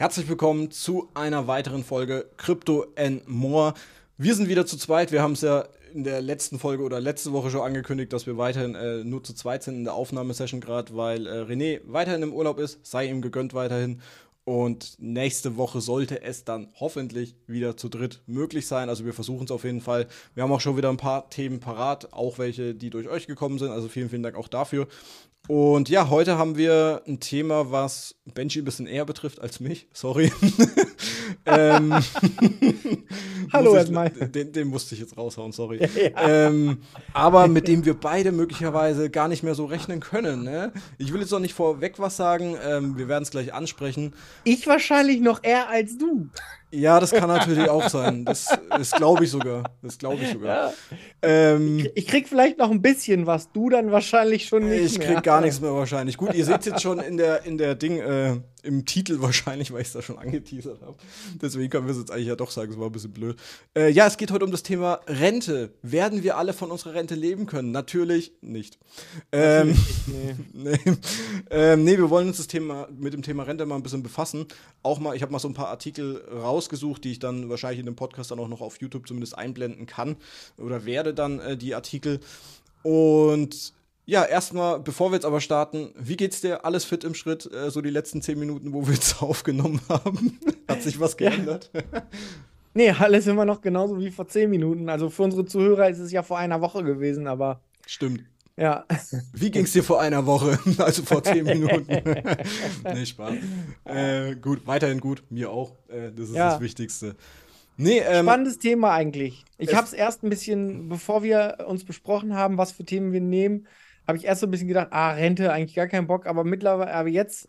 Herzlich willkommen zu einer weiteren Folge Crypto and More. Wir sind wieder zu zweit. Wir haben es ja in der letzten Folge oder letzte Woche schon angekündigt, dass wir weiterhin äh, nur zu zweit sind in der Aufnahmesession gerade, weil äh, René weiterhin im Urlaub ist, sei ihm gegönnt weiterhin. Und nächste Woche sollte es dann hoffentlich wieder zu dritt möglich sein. Also wir versuchen es auf jeden Fall. Wir haben auch schon wieder ein paar Themen parat, auch welche, die durch euch gekommen sind. Also vielen, vielen Dank auch dafür. Und ja, heute haben wir ein Thema, was Benji ein bisschen eher betrifft als mich. Sorry. ähm, Hallo erstmal. Den, den, musste ich jetzt raushauen, sorry. Ja. Ähm, aber mit dem wir beide möglicherweise gar nicht mehr so rechnen können. Ne? Ich will jetzt noch nicht vorweg was sagen. Ähm, wir werden es gleich ansprechen. Ich wahrscheinlich noch eher als du. Ja, das kann natürlich auch sein. Das, das glaube ich sogar. Das glaube ich sogar. Ja. Ähm, ich, ich krieg vielleicht noch ein bisschen was, du dann wahrscheinlich schon nicht. Ich krieg mehr. gar nichts mehr wahrscheinlich. Gut, ihr seht jetzt schon in der, in der Ding, äh, im Titel wahrscheinlich, weil ich es da schon angeteasert habe. Deswegen können wir es jetzt eigentlich ja doch sagen, es war ein bisschen blöd. Äh, ja, es geht heute um das Thema Rente. Werden wir alle von unserer Rente leben können? Natürlich nicht. Ähm, nee. nee. Ähm, nee. wir wollen uns das Thema, mit dem Thema Rente mal ein bisschen befassen. Auch mal, ich habe mal so ein paar Artikel rausgesucht, die ich dann wahrscheinlich in dem Podcast dann auch noch auf YouTube zumindest einblenden kann oder werde dann äh, die Artikel. Und ja, erstmal, bevor wir jetzt aber starten, wie geht's dir? Alles fit im Schritt? Äh, so die letzten zehn Minuten, wo wir es aufgenommen haben. Hat sich was geändert? Ja. Nee, alles immer noch genauso wie vor zehn Minuten. Also für unsere Zuhörer ist es ja vor einer Woche gewesen, aber. Stimmt. Ja. Wie ging's dir vor einer Woche? Also vor zehn Minuten. nee, Spaß. Äh, gut, weiterhin gut. Mir auch. Äh, das ist ja. das Wichtigste. Nee, ähm, Spannendes Thema eigentlich. Ich habe es erst ein bisschen, bevor wir uns besprochen haben, was für Themen wir nehmen, habe ich erst so ein bisschen gedacht, ah, Rente, eigentlich gar keinen Bock, aber mittlerweile, aber jetzt,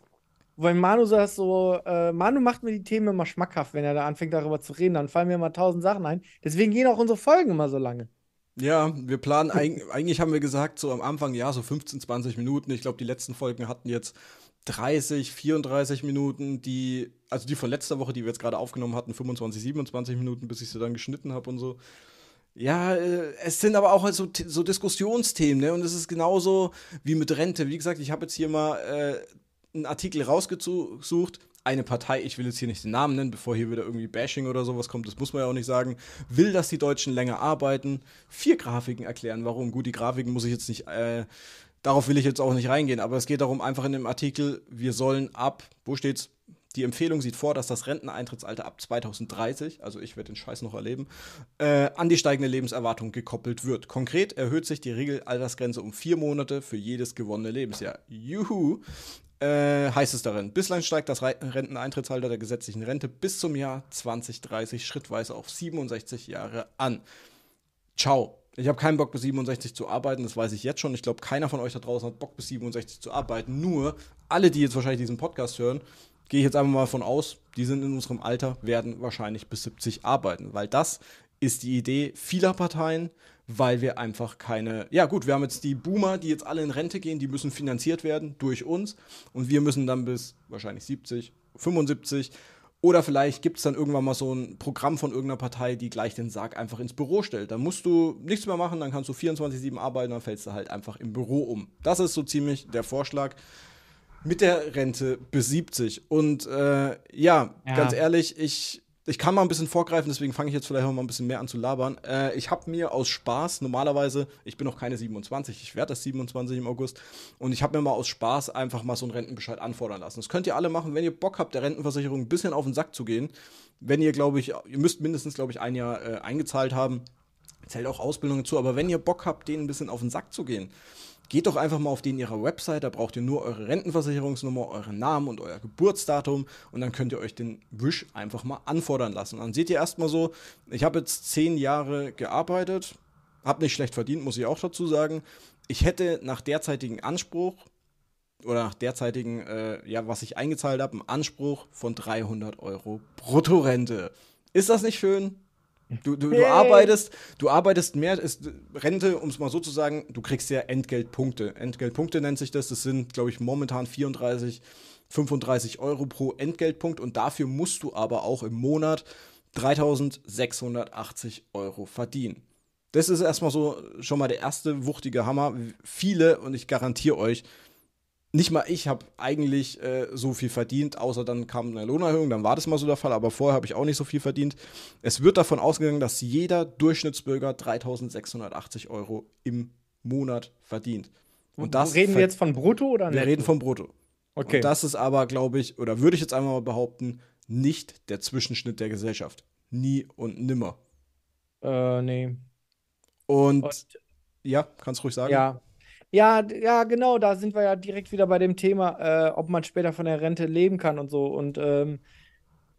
wenn Manu sagt so, äh, Manu macht mir die Themen immer schmackhaft, wenn er da anfängt darüber zu reden, dann fallen mir immer tausend Sachen ein. Deswegen gehen auch unsere Folgen immer so lange. Ja, wir planen, eigentlich, eigentlich haben wir gesagt, so am Anfang, ja, so 15, 20 Minuten. Ich glaube, die letzten Folgen hatten jetzt 30, 34 Minuten, die, also die von letzter Woche, die wir jetzt gerade aufgenommen hatten, 25, 27 Minuten, bis ich sie dann geschnitten habe und so. Ja, äh, es sind aber auch halt so, so Diskussionsthemen, ne? Und es ist genauso wie mit Rente. Wie gesagt, ich habe jetzt hier mal äh, einen Artikel rausgesucht. Eine Partei, ich will jetzt hier nicht den Namen nennen, bevor hier wieder irgendwie Bashing oder sowas kommt, das muss man ja auch nicht sagen, will, dass die Deutschen länger arbeiten. Vier Grafiken erklären, warum. Gut, die Grafiken muss ich jetzt nicht, äh, darauf will ich jetzt auch nicht reingehen, aber es geht darum, einfach in dem Artikel, wir sollen ab, wo steht's? Die Empfehlung sieht vor, dass das Renteneintrittsalter ab 2030, also ich werde den Scheiß noch erleben, äh, an die steigende Lebenserwartung gekoppelt wird. Konkret erhöht sich die Regelaltersgrenze um vier Monate für jedes gewonnene Lebensjahr. Juhu! Äh, heißt es darin, bislang steigt das Renteneintrittsalter der gesetzlichen Rente bis zum Jahr 2030 schrittweise auf 67 Jahre an. Ciao, ich habe keinen Bock bis 67 zu arbeiten, das weiß ich jetzt schon. Ich glaube, keiner von euch da draußen hat Bock bis 67 zu arbeiten. Nur alle, die jetzt wahrscheinlich diesen Podcast hören, gehe ich jetzt einfach mal von aus, die sind in unserem Alter, werden wahrscheinlich bis 70 arbeiten, weil das ist die Idee vieler Parteien, weil wir einfach keine. Ja, gut, wir haben jetzt die Boomer, die jetzt alle in Rente gehen, die müssen finanziert werden durch uns und wir müssen dann bis wahrscheinlich 70, 75 oder vielleicht gibt es dann irgendwann mal so ein Programm von irgendeiner Partei, die gleich den Sarg einfach ins Büro stellt. Dann musst du nichts mehr machen, dann kannst du 24-7 arbeiten, dann fällst du halt einfach im Büro um. Das ist so ziemlich der Vorschlag, mit der Rente bis 70. Und äh, ja, ja, ganz ehrlich, ich, ich kann mal ein bisschen vorgreifen, deswegen fange ich jetzt vielleicht auch mal ein bisschen mehr an zu labern. Äh, ich habe mir aus Spaß, normalerweise, ich bin noch keine 27, ich werde das 27 im August, und ich habe mir mal aus Spaß einfach mal so einen Rentenbescheid anfordern lassen. Das könnt ihr alle machen, wenn ihr Bock habt, der Rentenversicherung ein bisschen auf den Sack zu gehen. Wenn ihr, glaube ich, ihr müsst mindestens, glaube ich, ein Jahr äh, eingezahlt haben. Zählt auch Ausbildung zu, aber wenn ihr Bock habt, denen ein bisschen auf den Sack zu gehen, Geht doch einfach mal auf den ihrer Website, da braucht ihr nur eure Rentenversicherungsnummer, euren Namen und euer Geburtsdatum und dann könnt ihr euch den Wish einfach mal anfordern lassen. dann seht ihr erstmal so, ich habe jetzt zehn Jahre gearbeitet, habe nicht schlecht verdient, muss ich auch dazu sagen. Ich hätte nach derzeitigen Anspruch oder nach derzeitigen, äh, ja, was ich eingezahlt habe, einen Anspruch von 300 Euro Bruttorente. Ist das nicht schön? Du, du, du, arbeitest, du arbeitest mehr, ist Rente, um es mal so zu sagen, du kriegst ja Entgeltpunkte. Entgeltpunkte nennt sich das. Das sind, glaube ich, momentan 34, 35 Euro pro Entgeltpunkt. Und dafür musst du aber auch im Monat 3680 Euro verdienen. Das ist erstmal so schon mal der erste wuchtige Hammer. Viele, und ich garantiere euch, nicht mal ich habe eigentlich äh, so viel verdient, außer dann kam eine Lohnerhöhung, dann war das mal so der Fall, aber vorher habe ich auch nicht so viel verdient. Es wird davon ausgegangen, dass jeder Durchschnittsbürger 3680 Euro im Monat verdient. Und, das reden wir jetzt von Brutto oder nicht? Wir reden von Brutto. Okay. Und das ist aber, glaube ich, oder würde ich jetzt einmal mal behaupten, nicht der Zwischenschnitt der Gesellschaft. Nie und nimmer. Äh, nee. Und, und ja, kannst ruhig sagen. Ja, ja, ja, genau, da sind wir ja direkt wieder bei dem Thema, äh, ob man später von der Rente leben kann und so. Und ähm,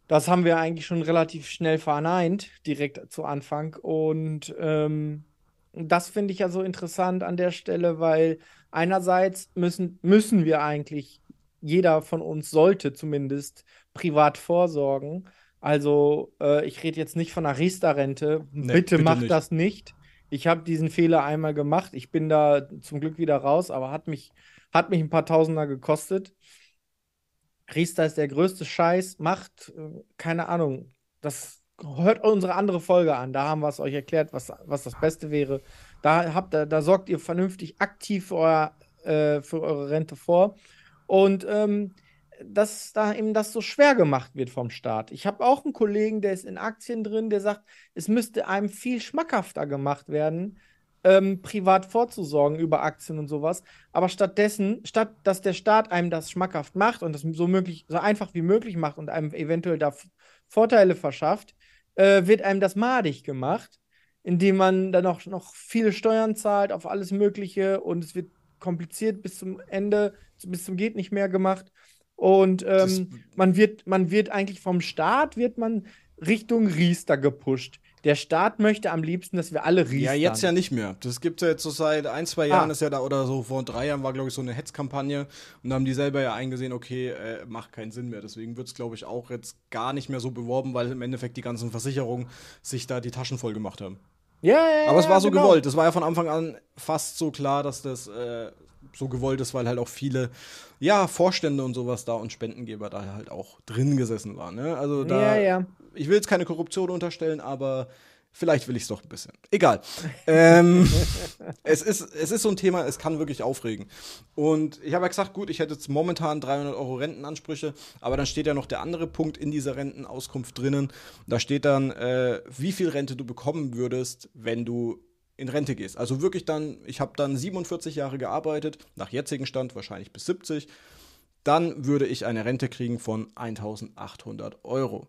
das haben wir eigentlich schon relativ schnell verneint, direkt zu Anfang. Und ähm, das finde ich ja so interessant an der Stelle, weil einerseits müssen, müssen wir eigentlich, jeder von uns sollte zumindest privat vorsorgen. Also äh, ich rede jetzt nicht von einer Riester-Rente. Nee, bitte, bitte macht nicht. das nicht. Ich habe diesen Fehler einmal gemacht. Ich bin da zum Glück wieder raus, aber hat mich, hat mich ein paar Tausender gekostet. Riester ist der größte Scheiß, macht, äh, keine Ahnung, das hört unsere andere Folge an. Da haben wir es euch erklärt, was, was das Beste wäre. Da, habt, da, da sorgt ihr vernünftig aktiv für, euer, äh, für eure Rente vor. Und ähm, dass da eben das so schwer gemacht wird vom Staat. Ich habe auch einen Kollegen, der ist in Aktien drin, der sagt, es müsste einem viel schmackhafter gemacht werden, ähm, privat vorzusorgen über Aktien und sowas. Aber stattdessen, statt dass der Staat einem das schmackhaft macht und das so möglich, so einfach wie möglich macht und einem eventuell da Vorteile verschafft, äh, wird einem das madig gemacht, indem man dann auch noch viele Steuern zahlt auf alles Mögliche und es wird kompliziert bis zum Ende, bis zum geht nicht mehr gemacht. Und ähm, man, wird, man wird eigentlich vom Staat, wird man Richtung Riester gepusht. Der Staat möchte am liebsten, dass wir alle riestern. Ja, jetzt ja nicht mehr. Das gibt es ja jetzt so seit ein, zwei ah. Jahren ah. ist ja da, oder so vor drei Jahren war, glaube ich, so eine Hetzkampagne. Und da haben die selber ja eingesehen, okay, äh, macht keinen Sinn mehr. Deswegen wird es, glaube ich, auch jetzt gar nicht mehr so beworben, weil im Endeffekt die ganzen Versicherungen sich da die Taschen voll gemacht haben. Ja, ja, Aber es war so genau. gewollt. Es war ja von Anfang an fast so klar, dass das äh, so gewollt ist, weil halt auch viele, ja, Vorstände und sowas da und Spendengeber da halt auch drin gesessen waren. Ne? Also da, ja, ja. ich will jetzt keine Korruption unterstellen, aber Vielleicht will ich es doch ein bisschen. Egal. ähm, es, ist, es ist so ein Thema, es kann wirklich aufregen. Und ich habe ja gesagt, gut, ich hätte jetzt momentan 300 Euro Rentenansprüche, aber dann steht ja noch der andere Punkt in dieser Rentenauskunft drinnen. Da steht dann, äh, wie viel Rente du bekommen würdest, wenn du in Rente gehst. Also wirklich dann, ich habe dann 47 Jahre gearbeitet, nach jetzigem Stand wahrscheinlich bis 70. Dann würde ich eine Rente kriegen von 1800 Euro.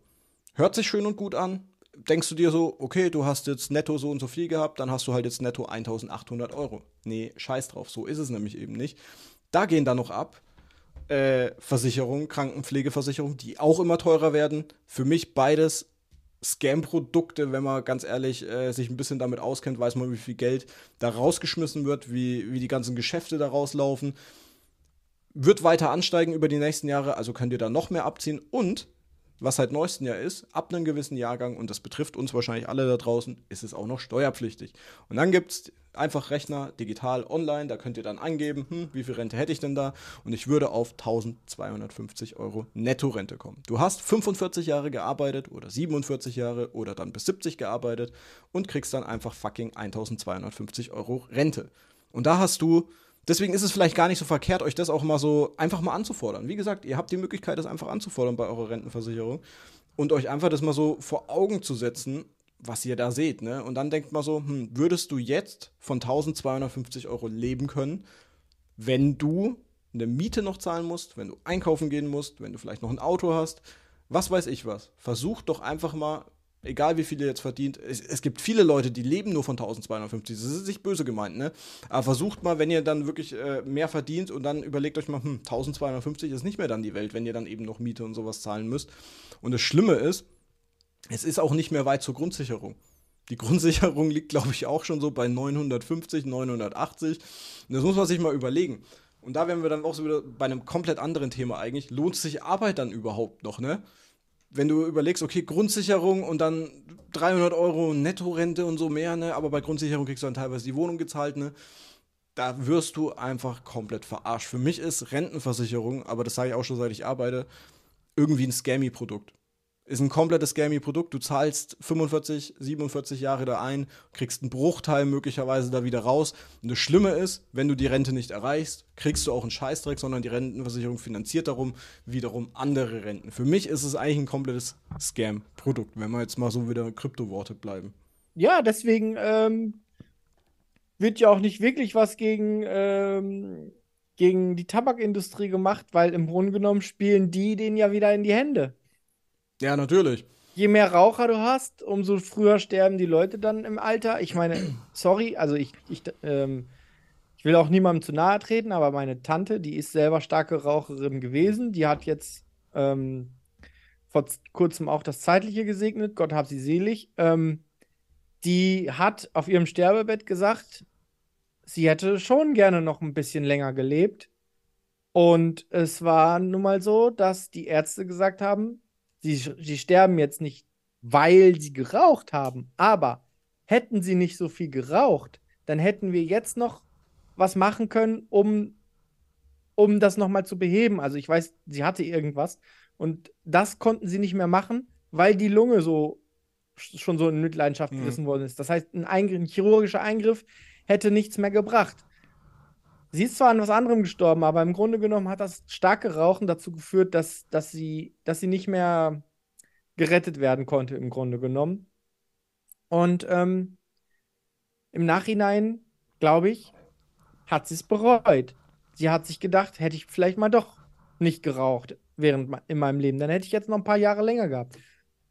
Hört sich schön und gut an, denkst du dir so, okay, du hast jetzt netto so und so viel gehabt, dann hast du halt jetzt netto 1800 Euro. Nee, scheiß drauf, so ist es nämlich eben nicht. Da gehen dann noch ab äh, Versicherungen, Krankenpflegeversicherungen, die auch immer teurer werden. Für mich beides Scam-Produkte, wenn man ganz ehrlich äh, sich ein bisschen damit auskennt, weiß man, wie viel Geld da rausgeschmissen wird, wie, wie die ganzen Geschäfte da rauslaufen. Wird weiter ansteigen über die nächsten Jahre, also könnt ihr da noch mehr abziehen und was seit halt neuestem Jahr ist, ab einem gewissen Jahrgang, und das betrifft uns wahrscheinlich alle da draußen, ist es auch noch steuerpflichtig. Und dann gibt es einfach Rechner, digital, online, da könnt ihr dann angeben, hm, wie viel Rente hätte ich denn da? Und ich würde auf 1250 Euro Nettorente kommen. Du hast 45 Jahre gearbeitet oder 47 Jahre oder dann bis 70 gearbeitet und kriegst dann einfach fucking 1250 Euro Rente. Und da hast du deswegen ist es vielleicht gar nicht so verkehrt, euch das auch mal so einfach mal anzufordern. Wie gesagt, ihr habt die Möglichkeit, das einfach anzufordern bei eurer Rentenversicherung und euch einfach das mal so vor Augen zu setzen, was ihr da seht. Ne? Und dann denkt mal so, hm, würdest du jetzt von 1250 Euro leben können, wenn du eine Miete noch zahlen musst, wenn du einkaufen gehen musst, wenn du vielleicht noch ein Auto hast, was weiß ich was. Versucht doch einfach mal egal wie viel ihr jetzt verdient. Es, es, gibt viele Leute, die leben nur von 1250. Das ist nicht böse gemeint, ne? Aber versucht mal, wenn ihr dann wirklich äh, mehr verdient und dann überlegt euch mal, hm, 1250 ist nicht mehr dann die Welt, wenn ihr dann eben noch Miete und sowas zahlen müsst. Und das Schlimme ist, es ist auch nicht mehr weit zur Grundsicherung. Die Grundsicherung liegt, glaube ich, auch schon so bei 950, 980. Und das muss man sich mal überlegen. Und da wären wir dann auch so wieder bei einem komplett anderen Thema eigentlich. Lohnt sich Arbeit dann überhaupt noch, ne? wenn du überlegst, okay, Grundsicherung und dann 300 Euro Nettorente und so mehr, ne? aber bei Grundsicherung kriegst du dann teilweise die Wohnung gezahlt, ne? da wirst du einfach komplett verarscht. Für mich ist Rentenversicherung, aber das sage ich auch schon seit ich arbeite, irgendwie ein Scammy-Produkt. Ist ein komplettes Gaming-Produkt. Du zahlst 45, 47 Jahre da ein, kriegst einen Bruchteil möglicherweise da wieder raus. Und das Schlimme ist, wenn du die Rente nicht erreichst, kriegst du auch einen Scheißdreck, sondern die Rentenversicherung finanziert darum wiederum andere Renten. Für mich ist es eigentlich ein komplettes Scam-Produkt, wenn wir jetzt mal so wieder Kryptoworte bleiben. Ja, deswegen ähm, wird ja auch nicht wirklich was gegen. Ähm gegen die Tabakindustrie gemacht, weil im Grunde genommen spielen die den ja wieder in die Hände. Ja, natürlich. Je mehr Raucher du hast, umso früher sterben die Leute dann im Alter. Ich meine, sorry, also ich, ich, ähm, ich will auch niemandem zu nahe treten, aber meine Tante, die ist selber starke Raucherin gewesen, die hat jetzt ähm, vor kurzem auch das Zeitliche gesegnet, Gott hab sie selig. Ähm, die hat auf ihrem Sterbebett gesagt, sie hätte schon gerne noch ein bisschen länger gelebt. Und es war nun mal so, dass die Ärzte gesagt haben, Sie, sie sterben jetzt nicht, weil sie geraucht haben, aber hätten sie nicht so viel geraucht, dann hätten wir jetzt noch was machen können, um, um das nochmal zu beheben. Also ich weiß, sie hatte irgendwas und das konnten sie nicht mehr machen, weil die Lunge so schon so in Mitleidenschaft mhm. gerissen mhm. worden ist. Das heißt, ein, ein chirurgischer Eingriff hätte nichts mehr gebracht. Sie ist zwar an was anderem gestorben, aber im Grunde genommen hat das starke Rauchen dazu geführt, dass, dass, sie, dass sie nicht mehr gerettet werden konnte, im Grunde genommen. Und ähm, im Nachhinein, glaube ich, hat sie es bereut. Sie hat sich gedacht, hätte ich vielleicht mal doch nicht geraucht während in meinem Leben, dann hätte ich jetzt noch ein paar Jahre länger gehabt.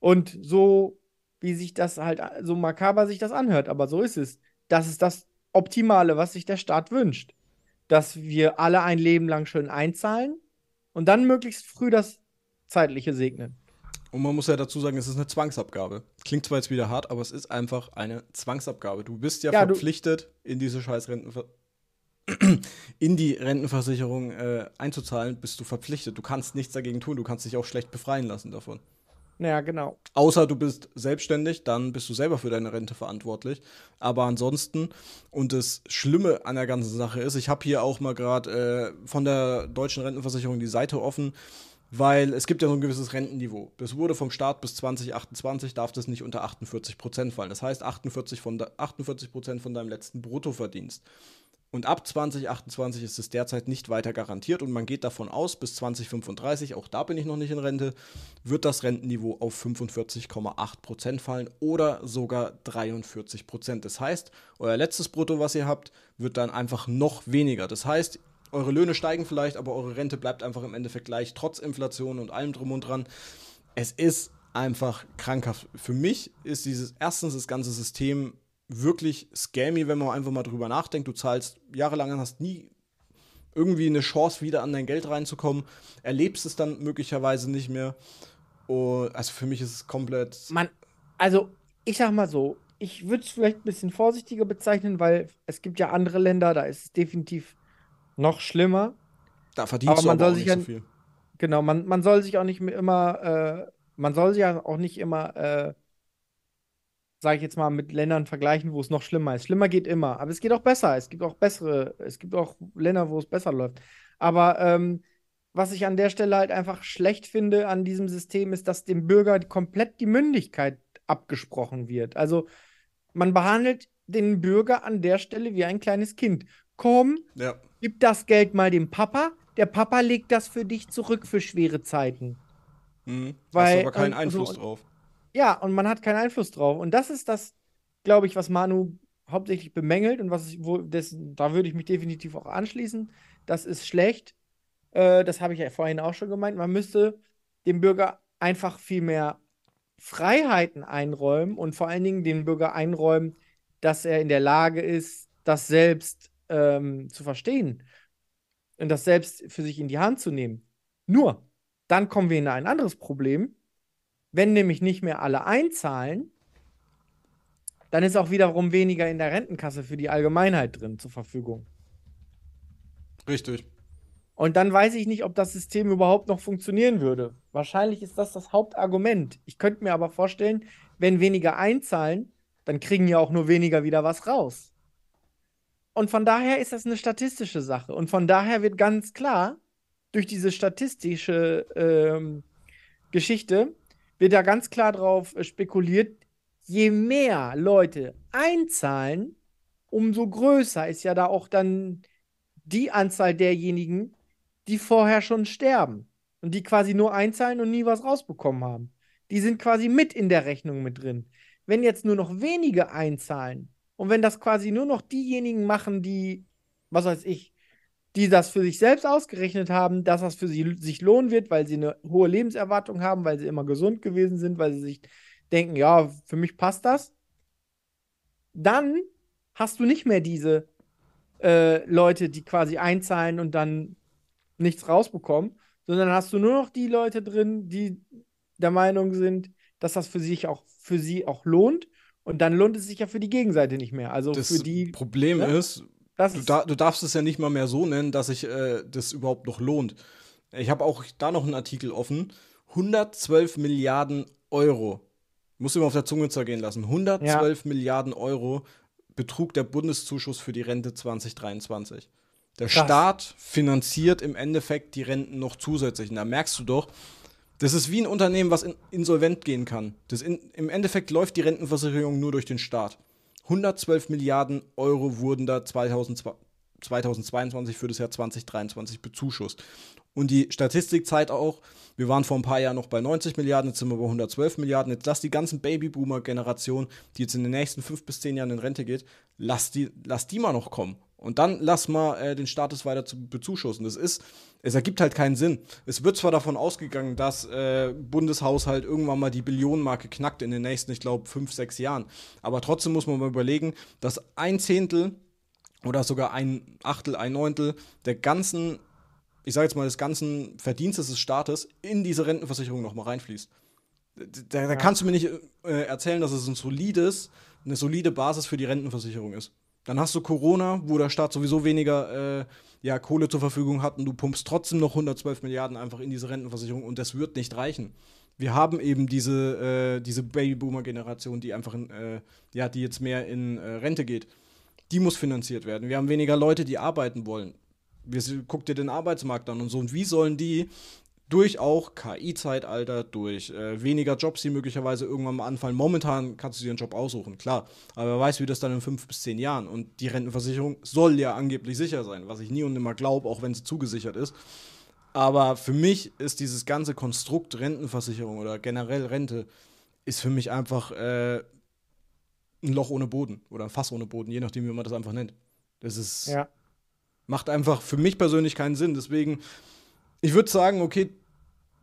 Und so wie sich das halt so makaber sich das anhört, aber so ist es. Das ist das Optimale, was sich der Staat wünscht dass wir alle ein Leben lang schön einzahlen und dann möglichst früh das zeitliche segnen. Und man muss ja dazu sagen, es ist eine Zwangsabgabe. Klingt zwar jetzt wieder hart, aber es ist einfach eine Zwangsabgabe. Du bist ja, ja verpflichtet, in diese scheiß Rentenver in die Rentenversicherung äh, einzuzahlen, bist du verpflichtet. Du kannst nichts dagegen tun, du kannst dich auch schlecht befreien lassen davon. Ja, genau. Außer du bist selbstständig, dann bist du selber für deine Rente verantwortlich. Aber ansonsten, und das Schlimme an der ganzen Sache ist, ich habe hier auch mal gerade äh, von der deutschen Rentenversicherung die Seite offen, weil es gibt ja so ein gewisses Rentenniveau. Das wurde vom Staat bis 2028, darf das nicht unter 48 Prozent fallen. Das heißt 48, von, 48 von deinem letzten Bruttoverdienst. Und ab 2028 ist es derzeit nicht weiter garantiert und man geht davon aus, bis 2035, auch da bin ich noch nicht in Rente, wird das Rentenniveau auf 45,8 fallen oder sogar 43 Das heißt, euer letztes Brutto, was ihr habt, wird dann einfach noch weniger. Das heißt, eure Löhne steigen vielleicht, aber eure Rente bleibt einfach im Endeffekt gleich, trotz Inflation und allem drum und dran. Es ist einfach krankhaft. Für mich ist dieses erstens das ganze System wirklich scammy, wenn man einfach mal drüber nachdenkt. Du zahlst jahrelang und hast nie irgendwie eine Chance, wieder an dein Geld reinzukommen, erlebst es dann möglicherweise nicht mehr. Oh, also für mich ist es komplett. Man, also ich sag mal so, ich würde es vielleicht ein bisschen vorsichtiger bezeichnen, weil es gibt ja andere Länder, da ist es definitiv noch schlimmer. Da verdienst aber man aber soll sich nicht so halt viel. Genau, man, man soll sich auch nicht immer, äh, man soll sich auch nicht immer äh, sage ich jetzt mal, mit Ländern vergleichen, wo es noch schlimmer ist. Schlimmer geht immer, aber es geht auch besser. Es gibt auch bessere, es gibt auch Länder, wo es besser läuft. Aber ähm, was ich an der Stelle halt einfach schlecht finde an diesem System, ist, dass dem Bürger komplett die Mündigkeit abgesprochen wird. Also man behandelt den Bürger an der Stelle wie ein kleines Kind. Komm, ja. gib das Geld mal dem Papa, der Papa legt das für dich zurück für schwere Zeiten. Mhm. Weil, Hast aber keinen Einfluss also, drauf. Ja, und man hat keinen Einfluss drauf. Und das ist das, glaube ich, was Manu hauptsächlich bemängelt und was ich, wo, dessen, da würde ich mich definitiv auch anschließen. Das ist schlecht. Äh, das habe ich ja vorhin auch schon gemeint. Man müsste dem Bürger einfach viel mehr Freiheiten einräumen und vor allen Dingen dem Bürger einräumen, dass er in der Lage ist, das selbst ähm, zu verstehen und das selbst für sich in die Hand zu nehmen. Nur, dann kommen wir in ein anderes Problem, wenn nämlich nicht mehr alle einzahlen, dann ist auch wiederum weniger in der Rentenkasse für die Allgemeinheit drin zur Verfügung. Richtig. Und dann weiß ich nicht, ob das System überhaupt noch funktionieren würde. Wahrscheinlich ist das das Hauptargument. Ich könnte mir aber vorstellen, wenn weniger einzahlen, dann kriegen ja auch nur weniger wieder was raus. Und von daher ist das eine statistische Sache. Und von daher wird ganz klar durch diese statistische ähm, Geschichte, wird da ganz klar drauf äh, spekuliert, je mehr Leute einzahlen, umso größer ist ja da auch dann die Anzahl derjenigen, die vorher schon sterben und die quasi nur einzahlen und nie was rausbekommen haben. Die sind quasi mit in der Rechnung mit drin. Wenn jetzt nur noch wenige einzahlen und wenn das quasi nur noch diejenigen machen, die, was weiß ich, die das für sich selbst ausgerechnet haben, dass das für sie sich lohnen wird, weil sie eine hohe Lebenserwartung haben, weil sie immer gesund gewesen sind, weil sie sich denken, ja, für mich passt das. Dann hast du nicht mehr diese äh, Leute, die quasi einzahlen und dann nichts rausbekommen, sondern hast du nur noch die Leute drin, die der Meinung sind, dass das für sich auch für sie auch lohnt und dann lohnt es sich ja für die Gegenseite nicht mehr. Also das für die Problem ne? ist, Du, da, du, darfst es ja nicht mal mehr so nennen, dass sich äh, das überhaupt noch lohnt. Ich habe auch da noch einen Artikel offen. 112 Milliarden Euro. Muss ich mal auf der Zunge zergehen lassen. 112 ja. Milliarden Euro betrug der Bundeszuschuss für die Rente 2023. Der Krass. Staat finanziert im Endeffekt die Renten noch zusätzlich. Und da merkst du doch, das ist wie ein Unternehmen, was in, insolvent gehen kann. In, Im Endeffekt läuft die Rentenversicherung nur durch den Staat. 112 Milliarden Euro wurden da 2022 für das Jahr 2023 bezuschusst. Und die Statistik zeigt auch, wir waren vor ein paar Jahren noch bei 90 Milliarden, jetzt sind wir bei 112 Milliarden. Jetzt lasst die ganzen Babyboomer-Generation, die jetzt in den nächsten fünf bis zehn Jahren in Rente geht, lasst die, lasst die mal noch kommen. Und dann lass mal äh, den Status weiter zu bezuschussen. Das ist, es ergibt halt keinen Sinn. Es wird zwar davon ausgegangen, dass äh, Bundeshaushalt irgendwann mal die Billionenmarke knackt in den nächsten, ich glaube, fünf, sechs Jahren. Aber trotzdem muss man mal überlegen, dass ein Zehntel oder sogar ein Achtel, ein Neuntel der ganzen, ich sage jetzt mal, des ganzen Verdienstes des Staates in diese Rentenversicherung nochmal reinfließt. Da, da ja. kannst du mir nicht äh, erzählen, dass es ein solides, eine solide Basis für die Rentenversicherung ist. Dann hast du Corona, wo der Staat sowieso weniger äh, ja, Kohle zur Verfügung hat und du pumpst trotzdem noch 112 Milliarden einfach in diese Rentenversicherung und das wird nicht reichen. Wir haben eben diese, äh, diese Babyboomer-Generation, die einfach in, äh, ja, die jetzt mehr in äh, Rente geht. Die muss finanziert werden. Wir haben weniger Leute, die arbeiten wollen. Wir, guck dir den Arbeitsmarkt an und so. Und wie sollen die durch auch KI-Zeitalter, durch äh, weniger Jobs, die möglicherweise irgendwann mal anfallen. Momentan kannst du dir einen Job aussuchen, klar. Aber wer weiß, wie das dann in fünf bis zehn Jahren. Und die Rentenversicherung soll ja angeblich sicher sein, was ich nie und nimmer glaube, auch wenn sie zugesichert ist. Aber für mich ist dieses ganze Konstrukt Rentenversicherung oder generell Rente, ist für mich einfach äh, ein Loch ohne Boden oder ein Fass ohne Boden, je nachdem, wie man das einfach nennt. Das ist. Ja. Macht einfach für mich persönlich keinen Sinn. Deswegen, ich würde sagen, okay,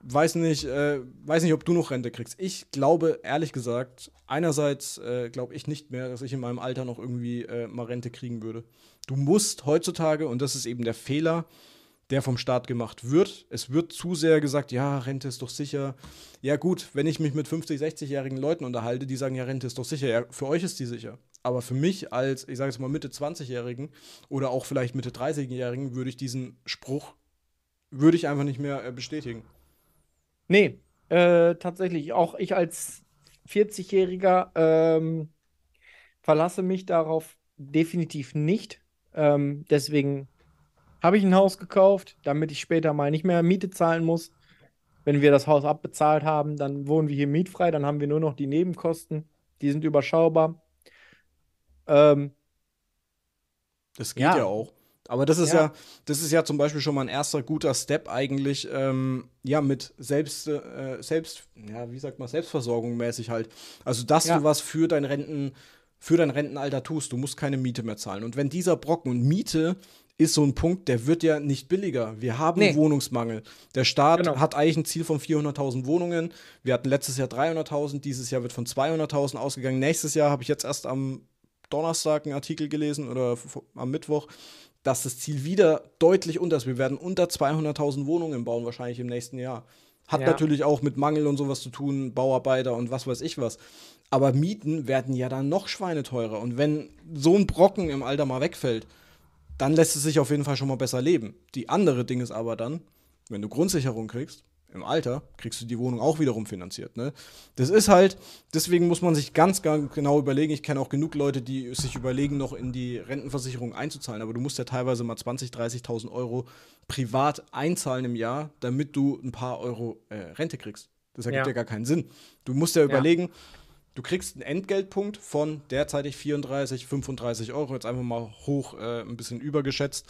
weiß nicht, äh, weiß nicht, ob du noch Rente kriegst. Ich glaube, ehrlich gesagt, einerseits äh, glaube ich nicht mehr, dass ich in meinem Alter noch irgendwie äh, mal Rente kriegen würde. Du musst heutzutage, und das ist eben der Fehler, der vom Staat gemacht wird. Es wird zu sehr gesagt, ja, Rente ist doch sicher. Ja gut, wenn ich mich mit 50, 60-jährigen Leuten unterhalte, die sagen, ja, Rente ist doch sicher. Ja, für euch ist die sicher. Aber für mich als, ich sage jetzt mal, Mitte 20-Jährigen oder auch vielleicht Mitte 30-Jährigen würde ich diesen Spruch, würde ich einfach nicht mehr äh, bestätigen. Nee, äh, tatsächlich. Auch ich als 40-Jähriger ähm, verlasse mich darauf definitiv nicht. Ähm, deswegen habe ich ein Haus gekauft, damit ich später mal nicht mehr Miete zahlen muss. Wenn wir das Haus abbezahlt haben, dann wohnen wir hier mietfrei, dann haben wir nur noch die Nebenkosten. Die sind überschaubar. Ähm, das geht ja, ja auch. Aber das ist ja. ja. das ist ja zum Beispiel schon mal ein erster guter Step eigentlich, ähm, ja, mit Selbst, äh, Selbst, ja, wie sagt man, Selbstversorgung mäßig halt. Also, dass ja. du was für dein Renten, für dein Rentenalter tust, du musst keine Miete mehr zahlen. Und wenn dieser Brocken und Miete ist so ein Punkt, der wird ja nicht billiger. Wir haben nee. Wohnungsmangel. Der Staat genau. hat eigentlich ein Ziel von 400.000 Wohnungen. Wir hatten letztes Jahr 300.000, dieses Jahr wird von 200.000 ausgegangen. Nächstes Jahr habe ich jetzt erst am Donnerstag einen Artikel gelesen oder am Mittwoch, dass das Ziel wieder deutlich unter ist. Wir werden unter 200.000 Wohnungen bauen, wahrscheinlich im nächsten Jahr. Hat ja. natürlich auch mit Mangel und sowas zu tun, Bauarbeiter und was weiß ich was. Aber Mieten werden ja dann noch schweineteurer. Und wenn so ein Brocken im Alter mal wegfällt, dann lässt es sich auf jeden Fall schon mal besser leben. Die andere Ding ist aber dann, wenn du Grundsicherung kriegst, im Alter kriegst du die Wohnung auch wiederum finanziert. Ne? Das ist halt, deswegen muss man sich ganz, ganz genau überlegen. Ich kenne auch genug Leute, die sich überlegen, noch in die Rentenversicherung einzuzahlen, aber du musst ja teilweise mal 20.000, 30 30.000 Euro privat einzahlen im Jahr, damit du ein paar Euro äh, Rente kriegst. Das ergibt ja. ja. gar keinen Sinn. Du musst ja überlegen, ja. du kriegst einen Entgeltpunkt von derzeitig 34, 35 Euro, jetzt einfach mal hoch äh, ein bisschen übergeschätzt.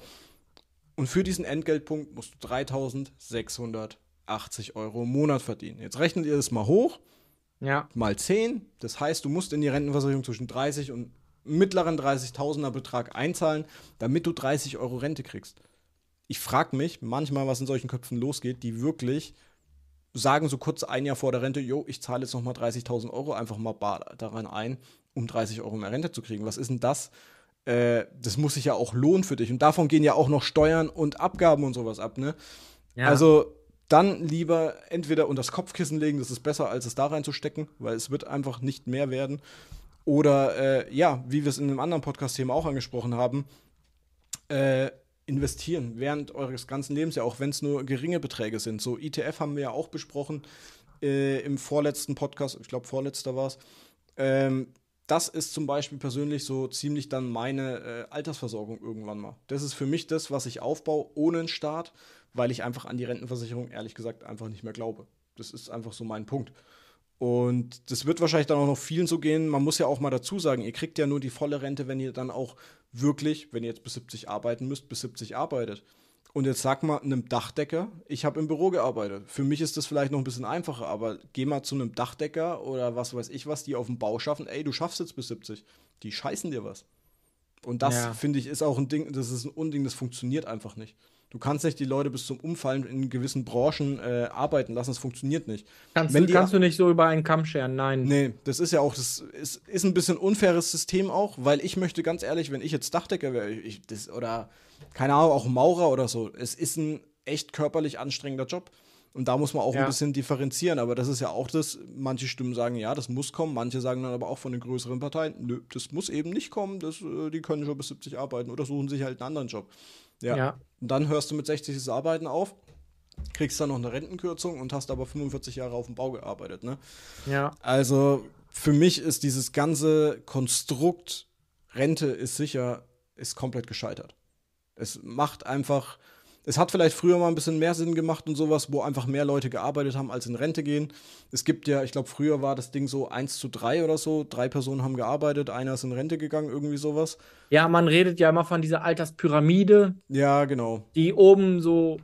Und für diesen Entgeltpunkt musst du 3600 Euro. 80 Euro im Monat verdienen. Jetzt rechnet ihr das mal hoch, ja. mal 10. Das heißt, du musst in die Rentenversicherung zwischen 30 und mittleren 30.000er Betrag einzahlen, damit du 30 Euro Rente kriegst. Ich frage mich manchmal, was in solchen Köpfen losgeht, die wirklich sagen so kurz ein Jahr vor der Rente, jo, ich zahle jetzt nochmal 30.000 Euro einfach mal daran ein, um 30 Euro mehr Rente zu kriegen. Was ist denn das? Äh, das muss sich ja auch lohnen für dich. Und davon gehen ja auch noch Steuern und Abgaben und sowas ab, ne? Ja. Also dann lieber entweder unter das Kopfkissen legen, das ist besser, als es da reinzustecken, weil es wird einfach nicht mehr werden. Oder äh, ja, wie wir es in einem anderen Podcast-Thema auch angesprochen haben, äh, investieren während eures ganzen Lebens, ja auch wenn es nur geringe Beträge sind. So ETF haben wir ja auch besprochen äh, im vorletzten Podcast, ich glaube vorletzter war es. Ähm, das ist zum Beispiel persönlich so ziemlich dann meine äh, Altersversorgung irgendwann mal. Das ist für mich das, was ich aufbaue ohne einen Staat weil ich einfach an die Rentenversicherung ehrlich gesagt einfach nicht mehr glaube. Das ist einfach so mein Punkt. Und das wird wahrscheinlich dann auch noch vielen so gehen. Man muss ja auch mal dazu sagen, ihr kriegt ja nur die volle Rente, wenn ihr dann auch wirklich, wenn ihr jetzt bis 70 arbeiten müsst, bis 70 arbeitet. Und jetzt sag mal einem Dachdecker, ich habe im Büro gearbeitet. Für mich ist das vielleicht noch ein bisschen einfacher, aber geh mal zu einem Dachdecker oder was weiß ich was, die auf dem Bau schaffen, ey, du schaffst jetzt bis 70. Die scheißen dir was. Und das, ja. finde ich, ist auch ein Ding, das ist ein Unding, das funktioniert einfach nicht. Du kannst nicht die Leute bis zum Umfallen in gewissen Branchen äh, arbeiten lassen, das funktioniert nicht. Kannst, Wenn du, kannst du nicht so über einen Kamm scheren, nein. Nee, das ist ja auch, das ist, ist ein bisschen unfaires System auch, weil ich möchte ganz ehrlich, wenn ich jetzt Dachdecker wäre, ich, das, oder keine Ahnung, auch Maurer oder so, es ist ein echt körperlich anstrengender Job. Und da muss man auch ja. ein bisschen differenzieren. Aber das ist ja auch das, manche Stimmen sagen, ja, das muss kommen. Manche sagen dann aber auch von den größeren Parteien, nö, das muss eben nicht kommen. Das, äh, die können schon bis 70 arbeiten oder suchen sich halt einen anderen Job. Ja. ja. Und dann hörst du mit 60 das Arbeiten auf, kriegst dann noch eine Rentenkürzung und hast aber 45 Jahre auf dem Bau gearbeitet. Ne? Ja. Also für mich ist dieses ganze Konstrukt Rente ist sicher, ist komplett gescheitert. Es macht einfach es hat vielleicht früher mal ein bisschen mehr Sinn gemacht und sowas, wo einfach mehr Leute gearbeitet haben, als in Rente gehen. Es gibt ja, ich glaube, früher war das Ding so 1 zu 3 oder so. Drei Personen haben gearbeitet, einer ist in Rente gegangen, irgendwie sowas. Ja, man redet ja immer von dieser Alterspyramide. Ja, genau. Die oben so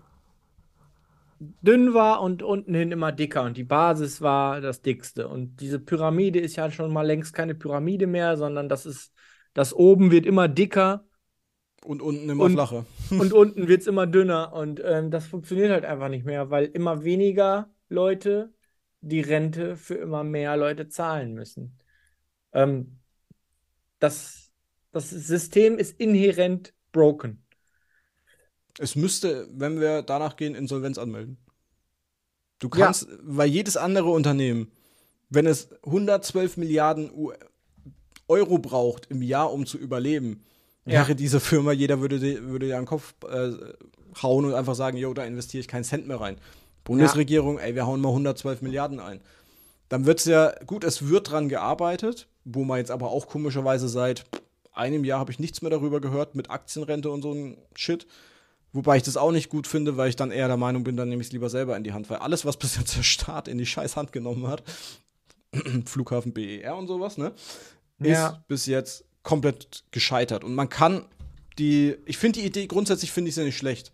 dünn war und unten hin immer dicker und die Basis war das dickste. Und diese Pyramide ist ja schon mal längst keine Pyramide mehr, sondern das ist, das oben wird immer dicker und unten immer und, flacher. Und unten wird es immer dünner. Und ähm, das funktioniert halt einfach nicht mehr, weil immer weniger Leute die Rente für immer mehr Leute zahlen müssen. Ähm, das, das System ist inhärent broken. Es müsste, wenn wir danach gehen, Insolvenz anmelden. Du kannst, ja. weil jedes andere Unternehmen, wenn es 112 Milliarden Euro braucht im Jahr, um zu überleben, wäre ja. diese Firma, jeder würde, würde dir an den Kopf äh, hauen und einfach sagen, jo, da investiere ich keinen Cent mehr rein. Bundesregierung, ja. ey, wir hauen mal 112 Milliarden ein. Dann wird es ja, gut, es wird dran gearbeitet, wo man jetzt aber auch komischerweise seit einem Jahr habe ich nichts mehr darüber gehört mit Aktienrente und so ein Shit. Wobei ich das auch nicht gut finde, weil ich dann eher der Meinung bin, dann nehme ich es lieber selber in die Hand, weil alles, was bis jetzt der Staat in die Scheißhand genommen hat, Flughafen BER und sowas, ne, ja. ist bis jetzt komplett gescheitert. Und man kann die, ich finde die Idee, grundsätzlich finde ich sie nicht schlecht.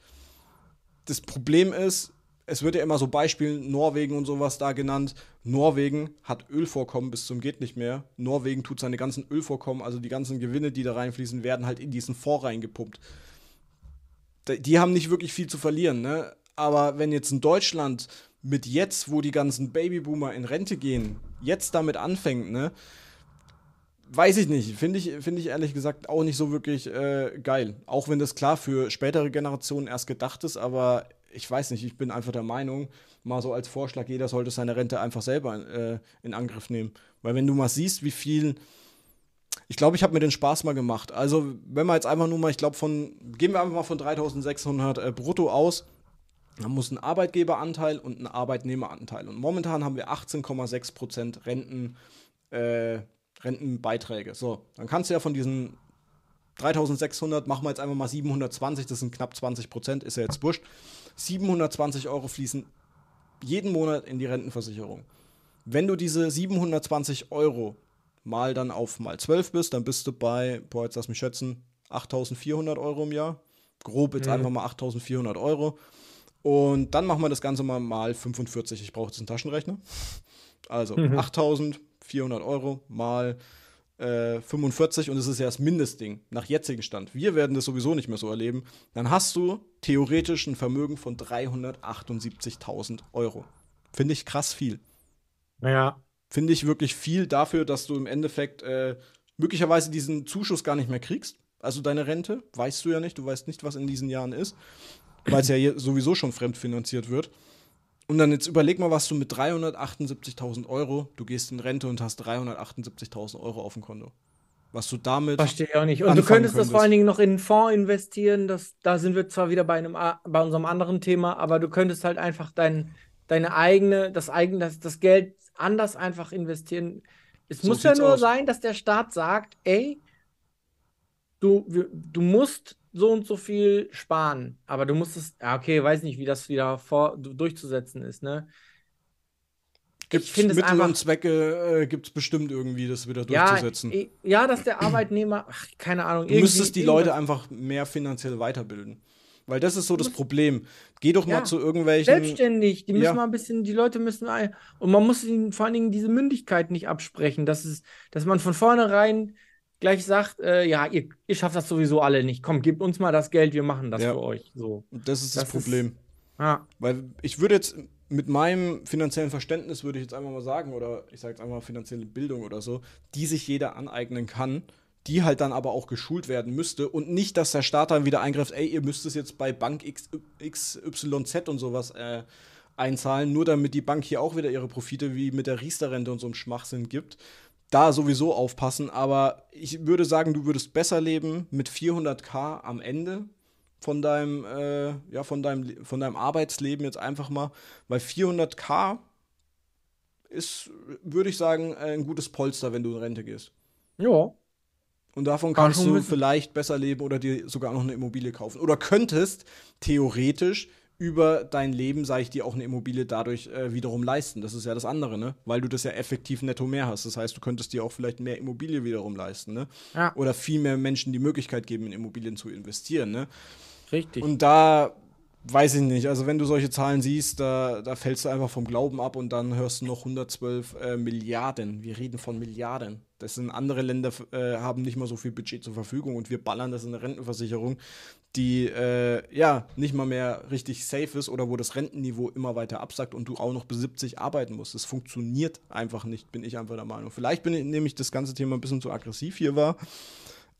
Das Problem ist, es wird ja immer so Beispiel Norwegen und sowas da genannt. Norwegen hat Ölvorkommen bis zum geht nicht mehr. Norwegen tut seine ganzen Ölvorkommen, also die ganzen Gewinne, die da reinfließen, werden halt in diesen Fonds reingepumpt. Die haben nicht wirklich viel zu verlieren, ne? Aber wenn jetzt in Deutschland mit jetzt, wo die ganzen Babyboomer in Rente gehen, jetzt damit anfängt, ne? weiß ich nicht. Finde ich, find ich ehrlich gesagt auch nicht so wirklich äh, geil. Auch wenn das klar für spätere Generationen erst gedacht ist, aber ich weiß nicht, ich bin einfach der Meinung, mal so als Vorschlag, jeder sollte seine Rente einfach selber äh, in Angriff nehmen. Weil wenn du mal siehst, wie viel. Ich glaube, ich habe mir den Spaß mal gemacht. Also, wenn wir jetzt einfach nur mal, ich glaube, von, gehen wir einfach mal von 3600 äh, brutto aus, dann muss ein Arbeitgeberanteil und ein Arbeitnehmeranteil. Und momentan haben wir 18,6% Renten, äh, Rentenbeiträge. So, dann kannst du ja von diesen 3600, machen wir jetzt einfach mal 720, das sind knapp 20 Prozent, ist ja jetzt wurscht. 720 Euro fließen jeden Monat in die Rentenversicherung. Wenn du diese 720 Euro mal dann auf mal 12 bist, dann bist du bei, boah, jetzt lass mich schätzen, 8400 Euro im Jahr. Grob jetzt mhm. einfach mal 8400 Euro. Und dann machen wir das Ganze mal mal 45. Ich brauche jetzt einen Taschenrechner. Also mhm. 8000 400 Euro mal äh, 45 und es ist ja das Mindestding nach jetzigem Stand. Wir werden das sowieso nicht mehr so erleben. Dann hast du theoretisch ein Vermögen von 378.000 Euro. Finde ich krass viel. Naja. Finde ich wirklich viel dafür, dass du im Endeffekt äh, möglicherweise diesen Zuschuss gar nicht mehr kriegst. Also deine Rente, weißt du ja nicht, du weißt nicht, was in diesen Jahren ist, weil es ja sowieso schon fremdfinanziert wird. Und dann jetzt überleg mal, was du mit 378.000 Euro, du gehst in Rente und hast 378.000 Euro auf dem Konto. Was du damit. Verstehe ich auch nicht. Und du könntest, könntest, das vor allen Dingen noch in einen Fonds investieren. Das, da sind wir zwar wieder bei, einem, bei unserem anderen Thema, aber du könntest halt einfach dein, deine eigene, das, eigene das, das Geld anders einfach investieren. Es so muss ja nur aus. sein, dass der Staat sagt: ey, du, du musst so und so viel sparen. Aber du musst es, ja, okay, weiß nicht, wie das wieder vor, durchzusetzen ist, ne? Gibt es Mittel einfach, und Zwecke, äh, gibt es bestimmt irgendwie, das wieder durchzusetzen. Ja, ja dass der Arbeitnehmer, ach, keine Ahnung. Du müsstest die Leute einfach mehr finanziell weiterbilden. Weil das ist so das Problem. Geh doch ja, mal zu irgendwelchen. Selbstständig, die müssen ja. mal ein bisschen, die Leute müssen und man muss ihnen vor allen Dingen diese Mündigkeit nicht absprechen, dass es, dass man von vornherein gleich sagt, äh, ja, ihr, ihr, schafft das sowieso alle nicht. Komm, gebt uns mal das Geld, wir machen das ja. für euch. So. Das ist das, das Problem. Ist, ah. Weil ich würde jetzt mit meinem finanziellen Verständnis würde ich jetzt einfach mal sagen, oder ich sage jetzt einfach mal finanzielle Bildung oder so, die sich jeder aneignen kann, die halt dann aber auch geschult werden müsste und nicht, dass der Staat dann wieder eingreift, ey, ihr müsst es jetzt bei Bank XYZ und sowas äh, einzahlen, nur damit die Bank hier auch wieder ihre Profite wie mit der Riester-Rente und so einem Schmachsinn gibt da sowieso aufpassen, aber ich würde sagen, du würdest besser leben mit 400k am Ende von deinem, äh, ja, von deinem, von deinem Arbeitsleben jetzt einfach mal, weil 400k ist, würde ich sagen, ein gutes Polster, wenn du in Rente gehst. Ja. Und davon kannst du vielleicht besser leben oder dir sogar noch eine Immobilie kaufen. Oder könntest theoretisch über dein Leben, sage ich dir, auch eine Immobilie dadurch äh, wiederum leisten. Das ist ja das andere, ne? Weil du das ja effektiv netto mehr hast. Das heißt, du könntest dir auch vielleicht mehr Immobilie wiederum leisten, ne? Ja. Oder viel mehr Menschen die Möglichkeit geben, in Immobilien zu investieren, ne? Richtig. Und da weiß ich nicht. Also wenn du solche Zahlen siehst, da, da fällst du einfach vom Glauben ab und dann hörst du noch 112 äh, Milliarden. Wir reden von Milliarden. Das sind andere Länder, äh, haben nicht mal so viel Budget zur Verfügung und wir ballern das in eine Rentenversicherung, die äh, ja nicht mal mehr richtig safe ist oder wo das Rentenniveau immer weiter absackt und du auch noch bis 70 arbeiten musst. Das funktioniert einfach nicht, bin ich einfach der Meinung. Vielleicht bin ich, nämlich das ganze Thema ein bisschen zu aggressiv hier war.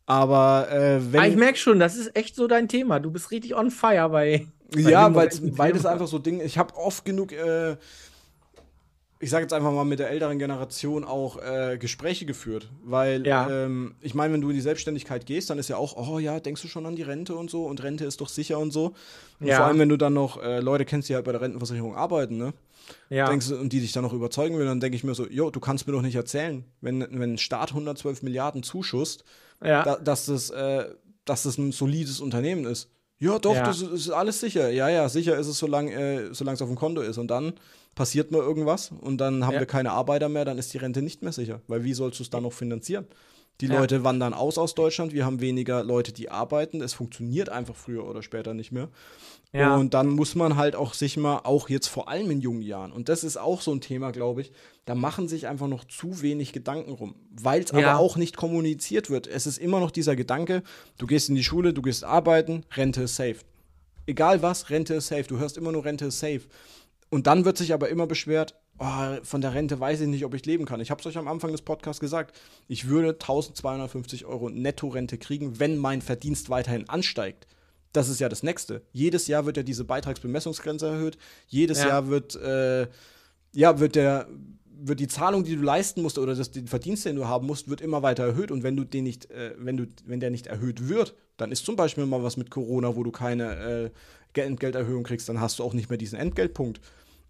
Aber äh, wenn. ich merke schon, das ist echt so dein Thema. Du bist richtig on fire bei. bei ja, weil das einfach so Ding. Ich habe oft genug äh, ich sage jetzt einfach mal, mit der älteren Generation auch äh, Gespräche geführt. Weil, ja. ähm, ich meine, wenn du in die Selbstständigkeit gehst, dann ist ja auch, oh ja, denkst du schon an die Rente und so und Rente ist doch sicher und so. Und ja. vor allem, wenn du dann noch äh, Leute kennst, die halt bei der Rentenversicherung arbeiten, ne? Ja. Denkst, und die dich dann noch überzeugen will, dann denke ich mir so, jo, du kannst mir doch nicht erzählen, wenn, wenn ein Staat 112 Milliarden zuschusst, da, dass, das, äh, dass das ein solides Unternehmen ist. Ja, doch, das ist alles sicher. Ja, ja, sicher ist es, äh, solange äh, es auf dem Konto ist. Und dann passiert mal irgendwas und dann haben ja. wir keine Arbeiter mehr, dann ist die Rente nicht mehr sicher. Weil wie sollst du es dann noch finanzieren? Die ja. Leute wandern aus aus Deutschland, wir haben weniger Leute, die arbeiten. Es funktioniert einfach früher oder später nicht mehr. Ja. Und dann muss man halt auch sich mal, auch jetzt vor allem in jungen Jahren, und das ist auch so ein Thema, glaube ich, da machen sich einfach noch zu wenig Gedanken rum, weil es ja. aber auch nicht kommuniziert wird. Es ist immer noch dieser Gedanke, du gehst in die Schule, du gehst arbeiten, Rente ist safe. Egal was, Rente ist safe. Du hörst immer nur Rente ist safe. Und dann wird sich aber immer beschwert, oh, von der Rente weiß ich nicht, ob ich leben kann. Ich habe es euch am Anfang des Podcasts gesagt. Ich würde 1250 Euro Nettorente kriegen, wenn mein Verdienst weiterhin ansteigt. Das ist ja das Nächste. Jedes Jahr wird ja diese Beitragsbemessungsgrenze erhöht. Jedes ja. Jahr wird, äh, ja, wird, der, wird die Zahlung, die du leisten musst oder das, den Verdienst, den du haben musst, wird immer weiter erhöht. Und wenn du den nicht, äh, wenn du, wenn der nicht erhöht wird, dann ist zum Beispiel mal was mit Corona, wo du keine äh, Entgelterhöhung kriegst, dann hast du auch nicht mehr diesen Entgeltpunkt.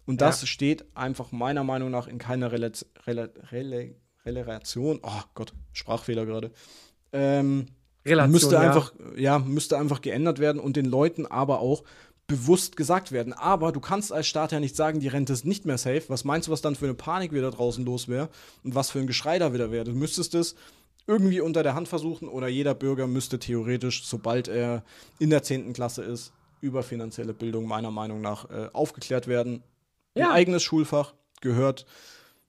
Und das ja. steht einfach meiner Meinung nach in keiner Relation, oh Gott, Sprachfehler gerade. Ähm, Relation, müsste einfach, ja. ja, müsste einfach geändert werden und den Leuten aber auch bewusst gesagt werden. Aber du kannst als Staat ja nicht sagen, die Rente ist nicht mehr safe. Was meinst du, was dann für eine Panik wieder draußen los wäre und was für ein Geschrei da wieder wäre? Du müsstest es irgendwie unter der Hand versuchen oder jeder Bürger müsste theoretisch, sobald er in der 10. Klasse ist, über finanzielle Bildung meiner Meinung nach äh, aufgeklärt werden. Ja. Ein eigenes Schulfach gehört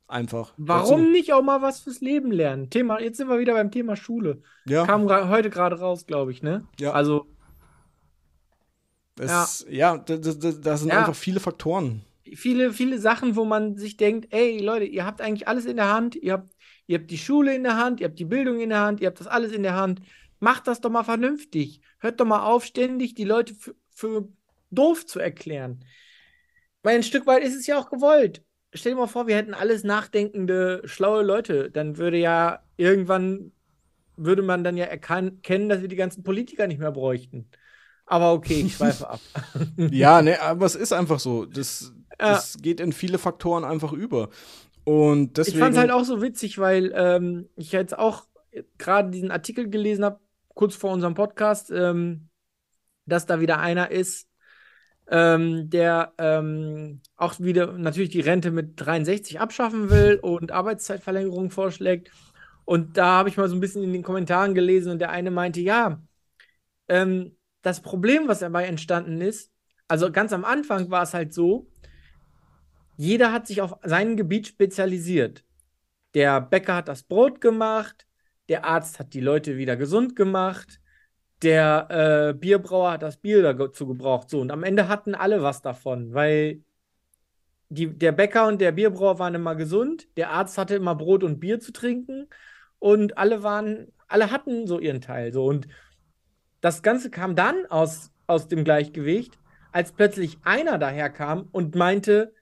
einfach. Warum dazu. nicht auch mal was fürs Leben lernen? Thema, jetzt sind wir wieder beim Thema Schule. Ja. Kam heute gerade raus, glaube ich, ne? Ja. Also. Es, ja, da, da, da sind ja. einfach viele Faktoren. Viele, viele Sachen, wo man sich denkt, ey Leute, ihr habt eigentlich alles in der Hand, ihr habt, ihr habt die Schule in der Hand, ihr habt die Bildung in der Hand, ihr habt das alles in der Hand. Macht das doch mal vernünftig. Hört doch mal auf, ständig die Leute für doof zu erklären. Weil ein Stück weit ist es ja auch gewollt. Stell dir mal vor, wir hätten alles nachdenkende, schlaue Leute. Dann würde ja irgendwann, würde man dann ja erkennen, dass wir die ganzen Politiker nicht mehr bräuchten. Aber okay, ich schweife ab. ja, ne, aber es ist einfach so. Das, ja. geht in viele Faktoren einfach über. Und deswegen. Ich fand es halt auch so witzig, weil ähm, ich jetzt auch gerade diesen Artikel gelesen habe, kurz vor unserem Podcast. Ähm, dass da wieder einer ist, ähm, der ähm, auch wieder natürlich die Rente mit 63 abschaffen will und Arbeitszeitverlängerung vorschlägt. Und da habe ich mal so ein bisschen in den Kommentaren gelesen und der eine meinte, ja, ähm, das Problem, was dabei entstanden ist, also ganz am Anfang war es halt so, jeder hat sich auf seinem Gebiet spezialisiert. Der Bäcker hat das Brot gemacht, der Arzt hat die Leute wieder gesund gemacht, der äh, Bierbrauer hat das Bier dazu gebraucht. So, und am Ende hatten alle was davon, weil die, der Bäcker und der Bierbrauer waren immer gesund, der Arzt hatte immer Brot und Bier zu trinken und alle waren, alle hatten so ihren Teil. So. Und das Ganze kam dann aus, aus dem Gleichgewicht, als plötzlich einer daherkam und meinte,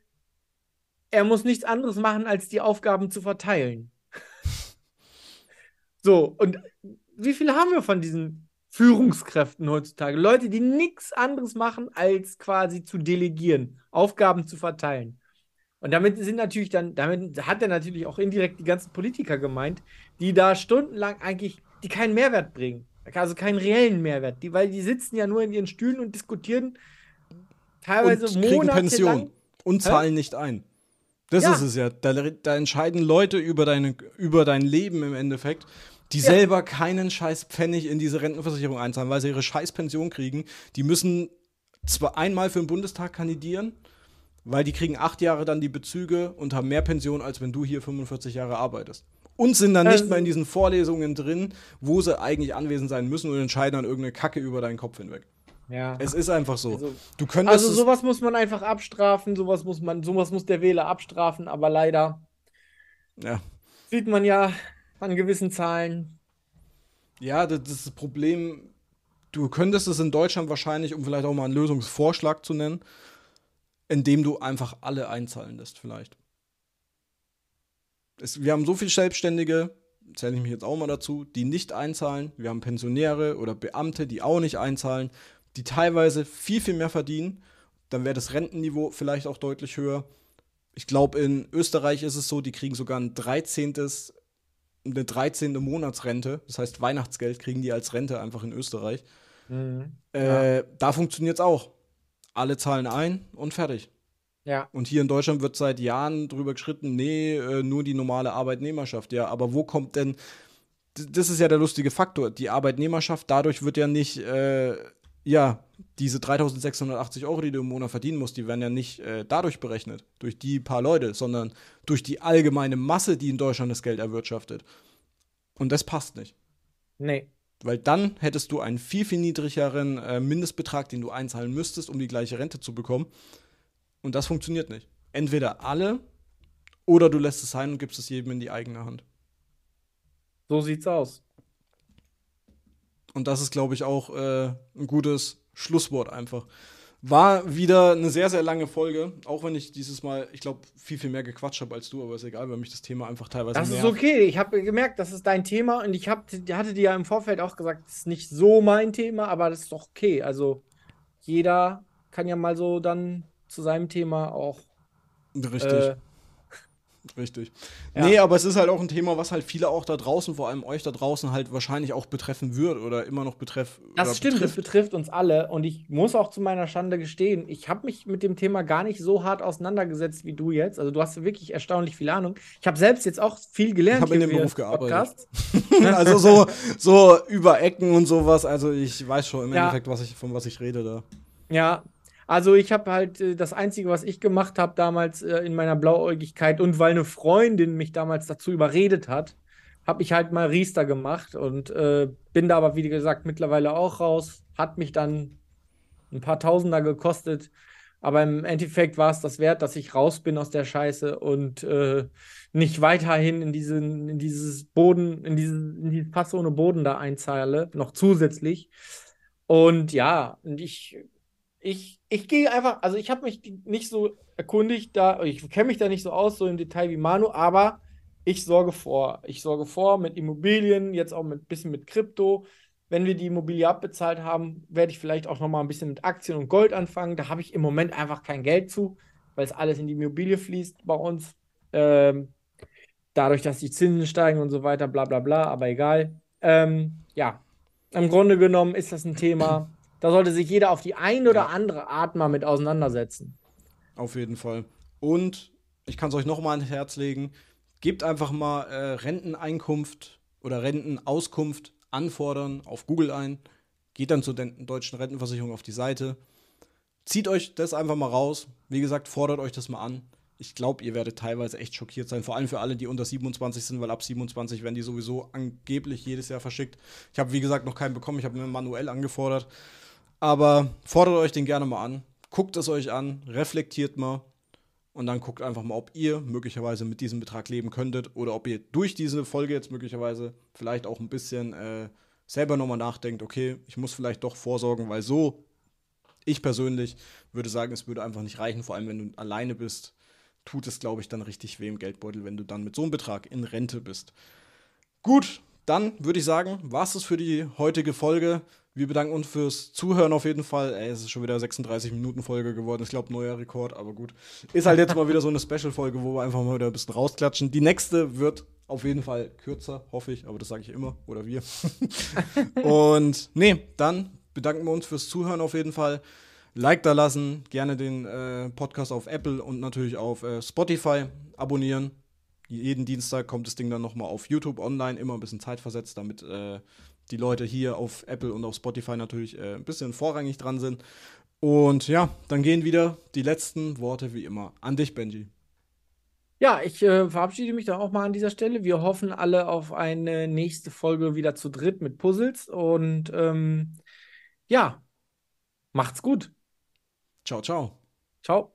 er muss nichts anderes machen, als die Aufgaben zu verteilen. so, und wie viele haben wir von diesen Führungskräften heutzutage. Leute, die nichts anderes machen, als quasi zu delegieren, Aufgaben zu verteilen. Und damit sind natürlich dann, damit hat er natürlich auch indirekt die ganzen Politiker gemeint, die da stundenlang eigentlich, die keinen Mehrwert bringen. Also keinen reellen Mehrwert, die, weil die sitzen ja nur in ihren Stühlen und diskutieren teilweise und kriegen Monate Pension lang. und zahlen Hä? nicht ein. Das ja. ist es ja. Da, da, entscheiden Leute über, deine, über dein Leben im Endeffekt die ja. selber keinen scheiß Pfennig in diese Rentenversicherung einzahlen, weil sie ihre scheiß Pension kriegen. Die müssen zwar einmal für den Bundestag kandidieren, weil die kriegen acht Jahre dann die Bezüge und haben mehr Pension, als wenn du hier 45 Jahre arbeitest. Und sind dann also, nicht mal in diesen Vorlesungen drin, wo sie eigentlich anwesend sein müssen und entscheiden dann irgendeine Kacke über deinen Kopf hinweg. Ja. Es ist einfach so. Also, du könntest also sowas muss man einfach abstrafen, sowas muss man, sowas muss der Wähler abstrafen, aber leider ja. sieht man ja, an gewissen Zahlen. Ja, das, das Problem, du könntest es in Deutschland wahrscheinlich, um vielleicht auch mal einen Lösungsvorschlag zu nennen, indem du einfach alle einzahlen lässt, vielleicht. Es, wir haben so viele Selbstständige, zähle ich mich jetzt auch mal dazu, die nicht einzahlen. Wir haben Pensionäre oder Beamte, die auch nicht einzahlen, die teilweise viel, viel mehr verdienen. Dann wäre das Rentenniveau vielleicht auch deutlich höher. Ich glaube, in Österreich ist es so, die kriegen sogar ein 13 eine 13. Monatsrente, das heißt Weihnachtsgeld kriegen die als Rente einfach in Österreich. Mhm. Äh, ja. Da funktioniert es auch. Alle zahlen ein und fertig. Ja. Und hier in Deutschland wird seit Jahren drüber geschritten, nee, äh, nur die normale Arbeitnehmerschaft. Ja, aber wo kommt denn, das ist ja der lustige Faktor, die Arbeitnehmerschaft, dadurch wird ja nicht äh, ja, diese 3680 Euro, die du im Monat verdienen musst, die werden ja nicht äh, dadurch berechnet, durch die paar Leute, sondern durch die allgemeine Masse, die in Deutschland das Geld erwirtschaftet. Und das passt nicht. Nee. Weil dann hättest du einen viel, viel niedrigeren äh, Mindestbetrag, den du einzahlen müsstest, um die gleiche Rente zu bekommen. Und das funktioniert nicht. Entweder alle oder du lässt es sein und gibst es jedem in die eigene Hand. So sieht's aus. Und das ist, glaube ich, auch äh, ein gutes Schlusswort einfach. War wieder eine sehr, sehr lange Folge, auch wenn ich dieses Mal, ich glaube, viel, viel mehr gequatscht habe als du, aber ist egal, weil mich das Thema einfach teilweise. Das nervt. ist okay, ich habe gemerkt, das ist dein Thema und ich hab, hatte dir ja im Vorfeld auch gesagt, das ist nicht so mein Thema, aber das ist doch okay. Also jeder kann ja mal so dann zu seinem Thema auch Richtig. Äh, Richtig. Ja. Nee, aber es ist halt auch ein Thema, was halt viele auch da draußen, vor allem euch da draußen, halt wahrscheinlich auch betreffen wird oder immer noch betreff. Das stimmt, betrifft. das betrifft uns alle. Und ich muss auch zu meiner Schande gestehen, ich habe mich mit dem Thema gar nicht so hart auseinandergesetzt wie du jetzt. Also du hast wirklich erstaunlich viel Ahnung. Ich habe selbst jetzt auch viel gelernt. Ich habe in dem Beruf gearbeitet. also so, so über Ecken und sowas. Also ich weiß schon im ja. Endeffekt, was ich, von was ich rede da. Ja, also ich habe halt äh, das Einzige, was ich gemacht habe damals äh, in meiner Blauäugigkeit und weil eine Freundin mich damals dazu überredet hat, habe ich halt mal Riester gemacht und äh, bin da aber, wie gesagt, mittlerweile auch raus. Hat mich dann ein paar Tausender gekostet. Aber im Endeffekt war es das wert, dass ich raus bin aus der Scheiße und äh, nicht weiterhin in, diesen, in dieses Boden, in, diesen, in dieses Pass ohne Boden da einzahle, noch zusätzlich. Und ja, und ich ich, ich gehe einfach, also ich habe mich nicht so erkundigt da, ich kenne mich da nicht so aus, so im Detail wie Manu, aber ich sorge vor. Ich sorge vor mit Immobilien, jetzt auch ein bisschen mit Krypto. Wenn wir die Immobilie abbezahlt haben, werde ich vielleicht auch nochmal ein bisschen mit Aktien und Gold anfangen. Da habe ich im Moment einfach kein Geld zu, weil es alles in die Immobilie fließt bei uns. Ähm, dadurch, dass die Zinsen steigen und so weiter, bla bla bla, aber egal. Ähm, ja, im Grunde genommen ist das ein Thema, da sollte sich jeder auf die eine oder ja. andere Art mal mit auseinandersetzen. Auf jeden Fall. Und ich kann es euch nochmal ans Herz legen, gebt einfach mal äh, Renteneinkunft oder Rentenauskunft anfordern auf Google ein, geht dann zur deutschen Rentenversicherung auf die Seite, zieht euch das einfach mal raus, wie gesagt, fordert euch das mal an. Ich glaube, ihr werdet teilweise echt schockiert sein, vor allem für alle, die unter 27 sind, weil ab 27 werden die sowieso angeblich jedes Jahr verschickt. Ich habe, wie gesagt, noch keinen bekommen, ich habe mir manuell angefordert. Aber fordert euch den gerne mal an. Guckt es euch an, reflektiert mal und dann guckt einfach mal, ob ihr möglicherweise mit diesem Betrag leben könntet oder ob ihr durch diese Folge jetzt möglicherweise vielleicht auch ein bisschen äh, selber nochmal nachdenkt, okay, ich muss vielleicht doch vorsorgen, weil so, ich persönlich würde sagen, es würde einfach nicht reichen, vor allem wenn du alleine bist, tut es, glaube ich, dann richtig weh im Geldbeutel, wenn du dann mit so einem Betrag in Rente bist. Gut, dann würde ich sagen, war es für die heutige Folge. Wir bedanken uns fürs Zuhören auf jeden Fall. Ey, es ist schon wieder 36 Minuten Folge geworden. Ich glaube, neuer Rekord, aber gut. Ist halt jetzt mal wieder so eine Special-Folge, wo wir einfach mal wieder ein bisschen rausklatschen. Die nächste wird auf jeden Fall kürzer, hoffe ich, aber das sage ich immer oder wir. Und nee, dann bedanken wir uns fürs Zuhören auf jeden Fall. Like da lassen, gerne den äh, Podcast auf Apple und natürlich auf äh, Spotify abonnieren. Jeden Dienstag kommt das Ding dann nochmal auf YouTube online, immer ein bisschen zeitversetzt, damit äh, die Leute hier auf Apple und auf Spotify natürlich äh, ein bisschen vorrangig dran sind. Und ja, dann gehen wieder die letzten Worte wie immer an dich, Benji. Ja, ich äh, verabschiede mich dann auch mal an dieser Stelle. Wir hoffen alle auf eine nächste Folge wieder zu dritt mit Puzzles. Und ähm, ja, macht's gut. Ciao, ciao. Ciao.